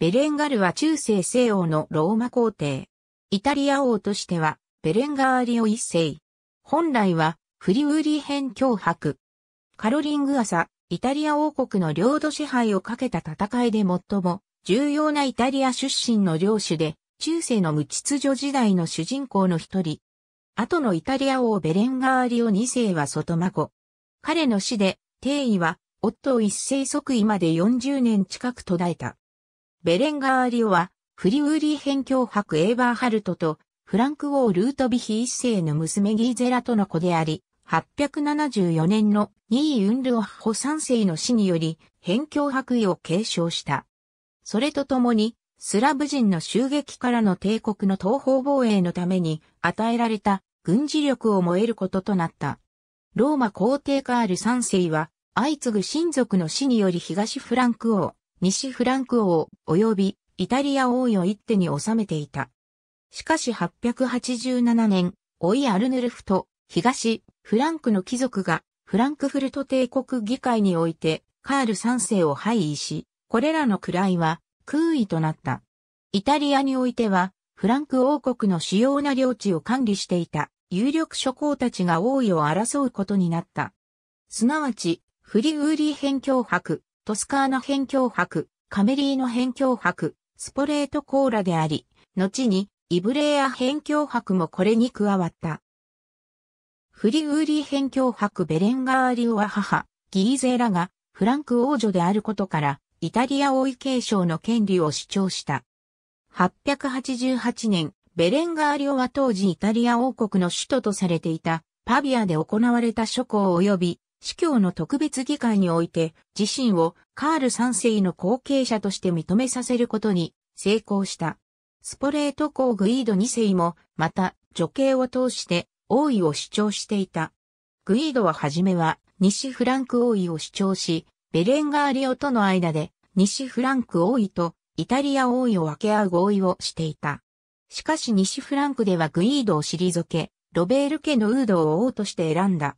ベレンガルは中世西欧のローマ皇帝。イタリア王としては、ベレンガーリオ一世。本来は、フリウーリー編脅迫。カロリング朝、イタリア王国の領土支配をかけた戦いで最も重要なイタリア出身の領主で、中世の無秩序時代の主人公の一人。後のイタリア王ベレンガーリオ二世は外孫。彼の死で、帝位は、夫を一世即位まで40年近く途絶えた。ベレンガー・リオは、フリウーリー辺境伯エーバーハルトと、フランク・ウォー・ルートビヒ一世の娘ギーゼラとの子であり、874年のニー・ウンルオッホ三世の死により、辺境伯位を継承した。それとともに、スラブ人の襲撃からの帝国の東方防衛のために与えられた軍事力を燃えることとなった。ローマ皇帝カール三世は、相次ぐ親族の死により東フランク王、西フランク王及びイタリア王位を一手に収めていた。しかし887年、老いアルヌルフと東フランクの貴族がフランクフルト帝国議会においてカール3世を廃位し、これらの位は空位となった。イタリアにおいてはフランク王国の主要な領地を管理していた有力諸侯たちが王位を争うことになった。すなわち、フリウーリー辺境伯、トスカーナ辺境博、カメリーノ辺境博、スポレートコーラであり、後にイブレーア辺境博もこれに加わった。フリウーリー辺境博ベレンガーリオは母、ギーゼーラがフランク王女であることから、イタリア王位継承の権利を主張した。888年、ベレンガーリオは当時イタリア王国の首都とされていた、パビアで行われた諸侯及び司教の特別議会において自身をカール3世の後継者として認めさせることに成功した。スポレート公グイード2世もまた女系を通して王位を主張していた。グイードは初めは西フランク王位を主張し、ベレンガーリオとの間で西フランク王位とイタリア王位を分け合う合意をしていた。しかし西フランクではグイードを退け、ロベール家のウードを王として選んだ。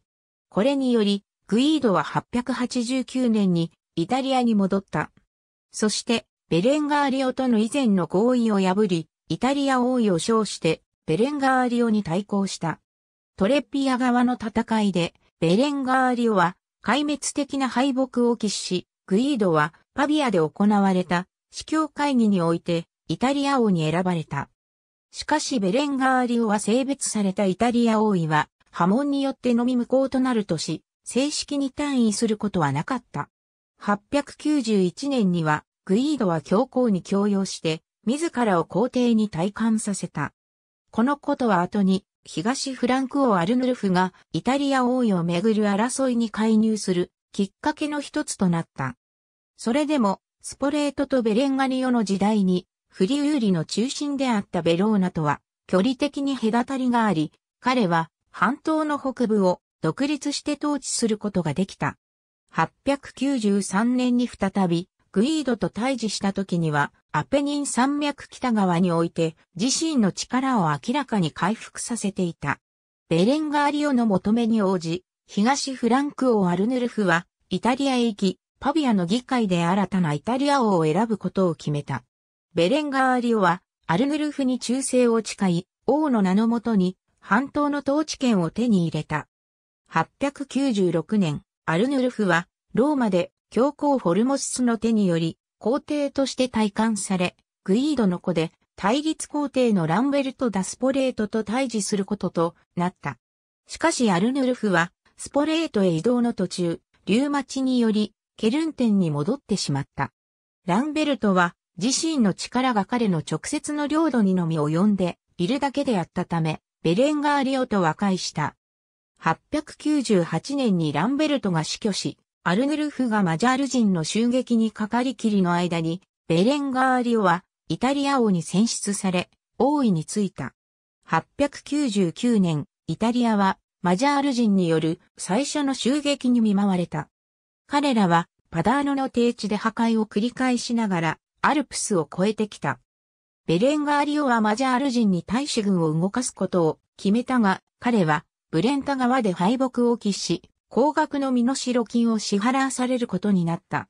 これにより、グイードは889年にイタリアに戻った。そして、ベレンガーリオとの以前の合意を破り、イタリア王位を称して、ベレンガーリオに対抗した。トレピア側の戦いで、ベレンガーリオは壊滅的な敗北を喫し、グイードはパビアで行われた司教会議においてイタリア王に選ばれた。しかしベレンガーリオは性別されたイタリア王位は波紋によって飲み無効となるとし、正式に単位することはなかった。891年には、グイードは教皇に強要して、自らを皇帝に退官させた。このことは後に、東フランク王アルヌルフがイタリア王位をめぐる争いに介入するきっかけの一つとなった。それでも、スポレートとベレンガリオの時代に、フリウーリの中心であったベローナとは、距離的に隔たりがあり、彼は半島の北部を独立して統治することができた。893年に再び、グイードと対峙した時には、アペニン山脈北側において、自身の力を明らかに回復させていた。ベレンガーリオの求めに応じ、東フランク王アルヌルフは、イタリアへ行き、パビアの議会で新たなイタリア王を選ぶことを決めた。ベレンガーリオは、アルヌルフに忠誠を誓い、王の名のもとに、半島の統治権を手に入れた。896年、アルヌルフは、ローマで教皇フォルモスの手により、皇帝として退官され、グイードの子で、対立皇帝のランベルト・ダ・スポレートと対峙することとなった。しかしアルヌルフは、スポレートへ移動の途中、リューマチにより、ケルンテンに戻ってしまった。ランベルトは、自身の力が彼の直接の領土にのみ及んでいるだけであったため、ベレンガーリオと和解した。898年にランベルトが死去し、アルネルフがマジャール人の襲撃にかかりきりの間に、ベレンガーリオはイタリア王に選出され、王位についた。899年、イタリアはマジャール人による最初の襲撃に見舞われた。彼らはパダーノの低地で破壊を繰り返しながらアルプスを越えてきた。ベレンガーリオはマジャール人に大使軍を動かすことを決めたが、彼はブレンタ川で敗北を喫し、高額の身代金を支払わされることになった。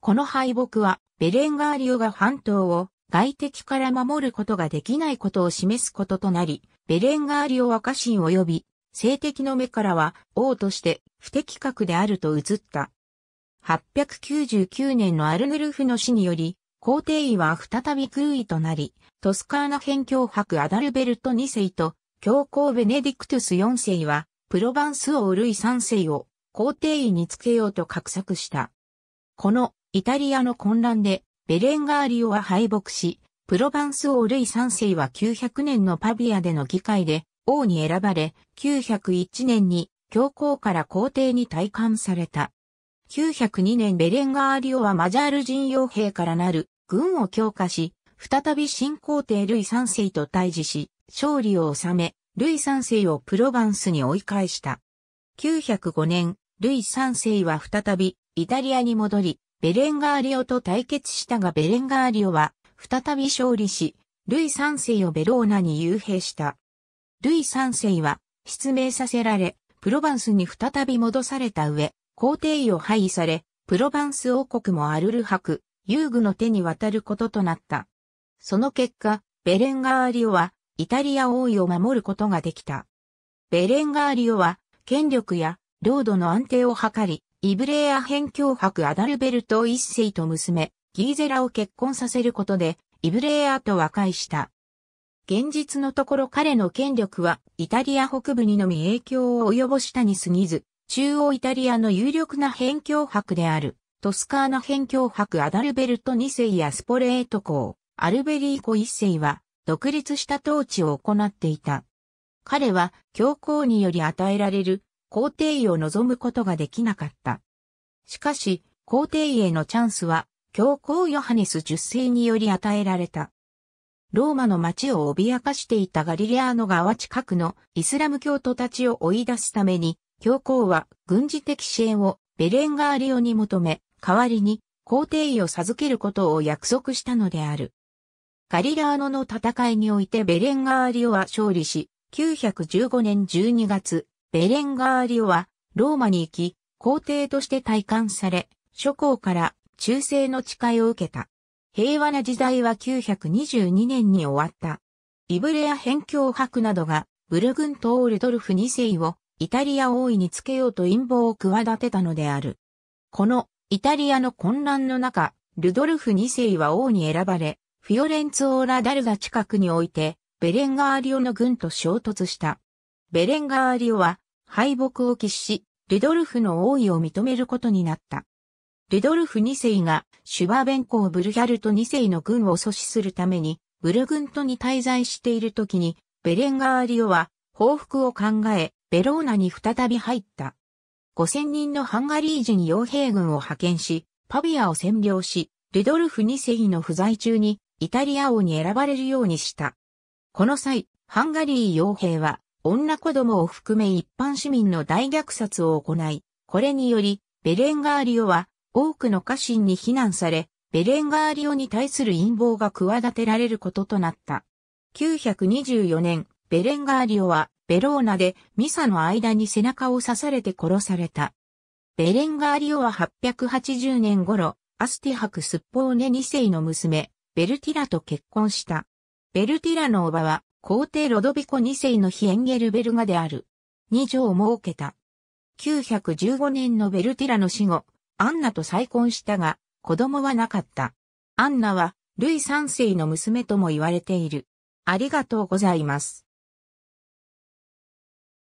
この敗北は、ベレンガーリオが半島を外敵から守ることができないことを示すこととなり、ベレンガーリオは家臣及び、政敵の目からは王として不適格であると映った。899年のアルヌルフの死により、皇帝位は再び空位となり、トスカーナ辺境博アダルベルト2世と教皇ベネディクトゥス4世は、プロヴァンス王ルイ3世を皇帝位につけようと画策した。このイタリアの混乱でベレンガーリオは敗北し、プロヴァンス王ルイ3世は900年のパビアでの議会で王に選ばれ、901年に教皇から皇帝に退官された。902年ベレンガーリオはマジャール人傭兵からなる軍を強化し、再び新皇帝ルイ3世と対峙し、勝利を収め、ルイ三世をプロヴァンスに追い返した。905年、ルイ三世は再びイタリアに戻り、ベレンガーリオと対決したがベレンガーリオは再び勝利し、ルイ三世をベローナに幽閉した。ルイ三世は失明させられ、プロヴァンスに再び戻された上、皇帝位を廃位され、プロヴァンス王国もアルル博、遊具の手に渡ることとなった。その結果、ベレンガーリオはイタリア王位を守ることができた。ベレンガーリオは、権力や領土の安定を図り、イブレーア辺境伯アダルベルト一世と娘、ギーゼラを結婚させることで、イブレーアと和解した。現実のところ彼の権力はイタリア北部にのみ影響を及ぼしたに過ぎず、中央イタリアの有力な辺境伯である、トスカーナ辺境伯アダルベルト2世やスポレート公、アルベリーコ1世は、独立した統治を行っていた。彼は教皇により与えられる皇帝位を望むことができなかった。しかし、皇帝位へのチャンスは、教皇ヨハネス10世により与えられた。ローマの町を脅かしていたガリレアーノ川近くのイスラム教徒たちを追い出すために、教皇は軍事的支援をベレンガーリオに求め、代わりに皇帝位を授けることを約束したのである。ガリラーノの戦いにおいてベレンガーリオは勝利し、915年12月、ベレンガーリオはローマに行き、皇帝として退官され、諸侯から忠誠の誓いを受けた。平和な時代は922年に終わった。イブレア辺境博などが、ブルグント・オールドルフ2世をイタリア王位につけようと陰謀を企てたのである。このイタリアの混乱の中、ルドルフ2世は王に選ばれ、フィオレンツオーラ・ダルガ近くにおいて、ベレンガーリオの軍と衝突した。ベレンガーリオは敗北を喫し、ルドルフの王位を認めることになった。ルドルフ2世がシュバベンコーブルヒャルト2世の軍を阻止するために、ブルグントに滞在している時に、ベレンガーリオは報復を考え、ベローナに再び入った。5000人のハンガリー人傭兵軍を派遣し、パビアを占領し、ルドルフ2世の不在中にイタリア王に選ばれるようにした。この際、ハンガリー傭兵は、女子供を含め一般市民の大虐殺を行い、これにより、ベレンガーリオは、多くの家臣に非難され、ベレンガーリオに対する陰謀が企てられることとなった。924年、ベレンガーリオは、ベローナでミサの間に背中を刺されて殺された。ベレンガーリオは880年頃、アスティハクスッポーネ2世の娘、ベルティラと結婚した。ベルティラの叔母は、皇帝ロドビコ2世のヒエンゲルベルガである。二女を設けた。915年のベルティラの死後、アンナと再婚したが、子供はなかった。アンナは、ルイ3世の娘とも言われている。ありがとうございます。